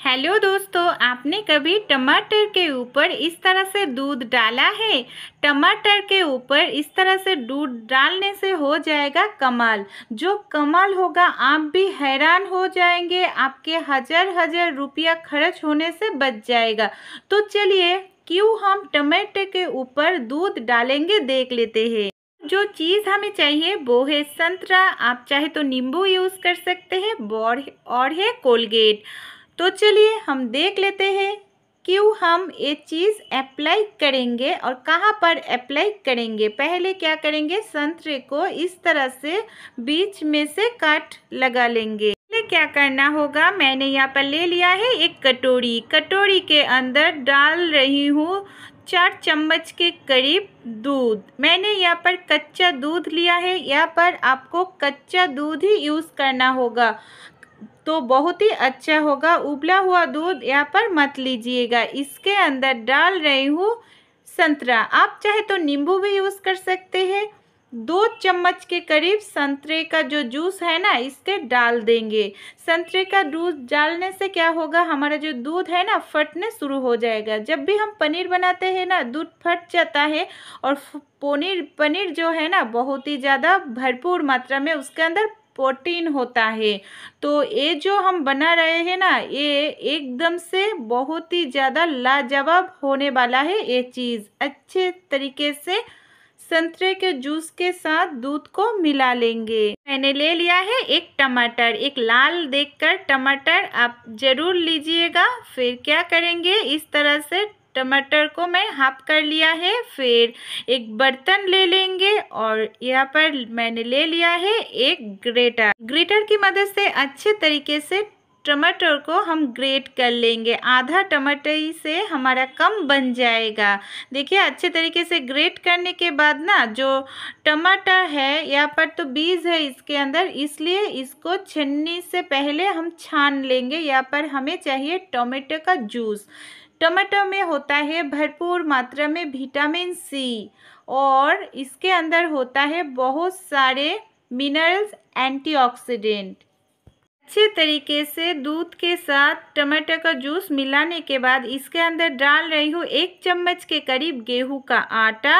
hello दोस्तों आपने कभी टमाटर के ऊपर इस तरह से दूध डाला है टमाटर के ऊपर इस तरह से दूध डालने से हो जाएगा कमाल जो कमाल होगा आप भी हैरान हो जाएंगे आपके हजार हजार रुपया खर्च होने से बच जाएगा तो चलिए क्यों हम टमाटर के ऊपर दूध डालेंगे देख लेते हैं जो चीज़ हमें चाहिए वो है संतरा आप चाहे तो नींबू यूज़ कर सकते हैं और है कोलगेट तो चलिए हम देख लेते हैं क्यों हम ये चीज़ अप्लाई करेंगे और कहाँ पर अप्लाई करेंगे पहले क्या करेंगे संतरे को इस तरह से बीच में से काट लगा लेंगे पहले क्या करना होगा मैंने यहाँ पर ले लिया है एक कटोरी कटोरी के अंदर डाल रही हूँ चार चम्मच के करीब दूध मैंने यहाँ पर कच्चा दूध लिया है यहाँ पर आपको कच्चा दूध ही यूज़ करना होगा तो बहुत ही अच्छा होगा उबला हुआ दूध यहाँ पर मत लीजिएगा इसके अंदर डाल रही हूँ संतरा आप चाहे तो नींबू भी यूज़ कर सकते हैं दो चम्मच के करीब संतरे का जो जूस है ना इसके डाल देंगे संतरे का जूस डालने से क्या होगा हमारा जो दूध है ना फटने शुरू हो जाएगा जब भी हम पनीर बनाते हैं ना दूध फट जाता है और पनीर पनीर जो है ना बहुत ही ज़्यादा भरपूर मात्रा में उसके अंदर प्रोटीन होता है तो ये जो हम बना रहे हैं ना ये एकदम से बहुत ही ज़्यादा लाजवाब होने वाला है ये चीज़ अच्छे तरीके से संतरे के जूस के साथ दूध को मिला लेंगे मैंने ले लिया है एक टमाटर एक लाल देखकर टमाटर आप ज़रूर लीजिएगा फिर क्या करेंगे इस तरह से टमाटर को मैं हाफ कर लिया है फिर एक बर्तन ले लेंगे और यहाँ पर मैंने ले लिया है एक ग्रेटर ग्रेटर की मदद से अच्छे तरीके से टमाटर को हम ग्रेट कर लेंगे आधा टमाटर से हमारा कम बन जाएगा देखिए अच्छे तरीके से ग्रेट करने के बाद ना जो टमाटर है यहाँ पर तो बीज है इसके अंदर इसलिए इसको छन्नी से पहले हम छान लेंगे यहाँ पर हमें चाहिए टोमेटो का जूस टमाटो में होता है भरपूर मात्रा में विटामिन सी और इसके अंदर होता है बहुत सारे मिनरल्स एंटीऑक्सीडेंट अच्छे तरीके से दूध के साथ टमाटर का जूस मिलाने के बाद इसके अंदर डाल रही हूँ एक चम्मच के करीब गेहूं का आटा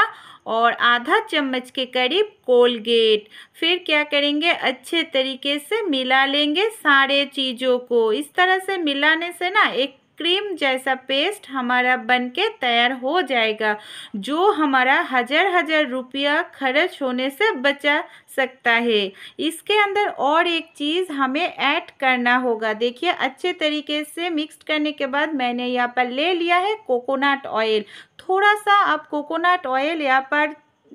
और आधा चम्मच के करीब कोलगेट फिर क्या करेंगे अच्छे तरीके से मिला लेंगे सारे चीज़ों को इस तरह से मिलाने से ना एक क्रीम जैसा पेस्ट हमारा बनके तैयार हो जाएगा जो हमारा हज़ार हज़ार रुपया खर्च होने से बचा सकता है इसके अंदर और एक चीज़ हमें ऐड करना होगा देखिए अच्छे तरीके से मिक्स करने के बाद मैंने यहाँ पर ले लिया है कोकोनट ऑयल थोड़ा सा आप कोकोनट ऑयल यहाँ पर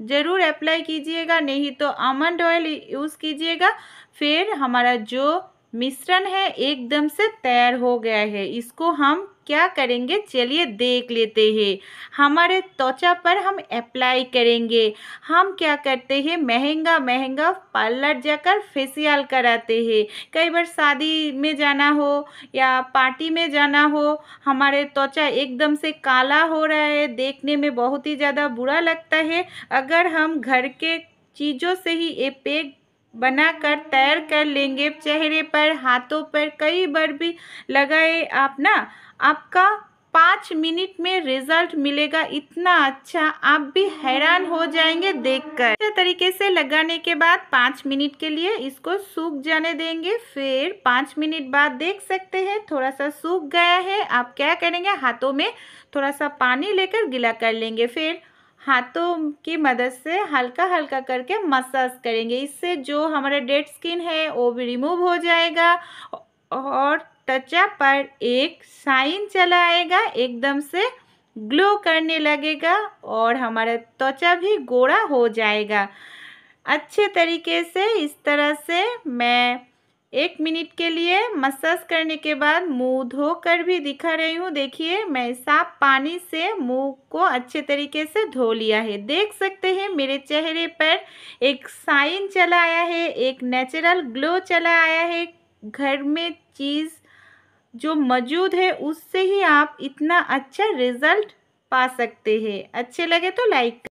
ज़रूर अप्लाई कीजिएगा नहीं तो आमंड ऑयल यूज़ कीजिएगा फिर हमारा जो मिश्रण है एकदम से तैयार हो गया है इसको हम क्या करेंगे चलिए देख लेते हैं हमारे त्वचा पर हम अप्लाई करेंगे हम क्या करते हैं महंगा महंगा पार्लर जाकर फेसियल कराते हैं कई बार शादी में जाना हो या पार्टी में जाना हो हमारे त्वचा एकदम से काला हो रहा है देखने में बहुत ही ज़्यादा बुरा लगता है अगर हम घर के चीज़ों से ही ये पैक बनाकर तैर कर लेंगे चेहरे पर हाथों पर कई बार भी लगाए आप ना आपका पाँच मिनट में रिजल्ट मिलेगा इतना अच्छा आप भी हैरान हो जाएंगे देखकर कर तरीके से लगाने के बाद पाँच मिनट के लिए इसको सूख जाने देंगे फिर पाँच मिनट बाद देख सकते हैं थोड़ा सा सूख गया है आप क्या करेंगे हाथों में थोड़ा सा पानी लेकर गीला कर लेंगे फिर हाथों की मदद से हल्का हल्का करके मसाज करेंगे इससे जो हमारा डेड स्किन है वो भी रिमूव हो जाएगा और त्वचा पर एक साइन चला आएगा एकदम से ग्लो करने लगेगा और हमारा त्वचा भी गोरा हो जाएगा अच्छे तरीके से इस तरह से मैं एक मिनट के लिए मसाज करने के बाद मुंह धोकर भी दिखा रही हूँ देखिए मैं साफ पानी से मुंह को अच्छे तरीके से धो लिया है देख सकते हैं मेरे चेहरे पर एक साइन चला आया है एक नेचुरल ग्लो चला आया है घर में चीज़ जो मौजूद है उससे ही आप इतना अच्छा रिज़ल्ट पा सकते हैं अच्छे लगे तो लाइक